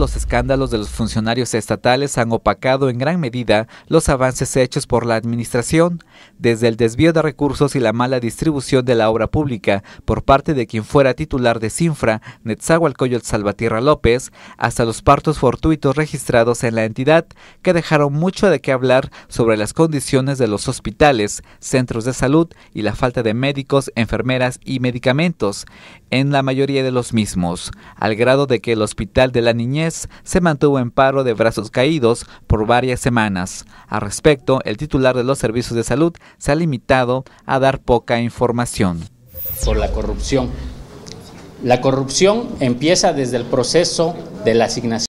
Los escándalos de los funcionarios estatales han opacado en gran medida los avances hechos por la administración, desde el desvío de recursos y la mala distribución de la obra pública por parte de quien fuera titular de Sinfra, Netzahualcoyot Salvatierra López, hasta los partos fortuitos registrados en la entidad, que dejaron mucho de qué hablar sobre las condiciones de los hospitales, centros de salud y la falta de médicos, enfermeras y medicamentos en la mayoría de los mismos, al grado de que el Hospital de la Niñez se mantuvo en paro de brazos caídos por varias semanas. Al respecto, el titular de los servicios de salud se ha limitado a dar poca información. Por la corrupción. La corrupción empieza desde el proceso de la asignación.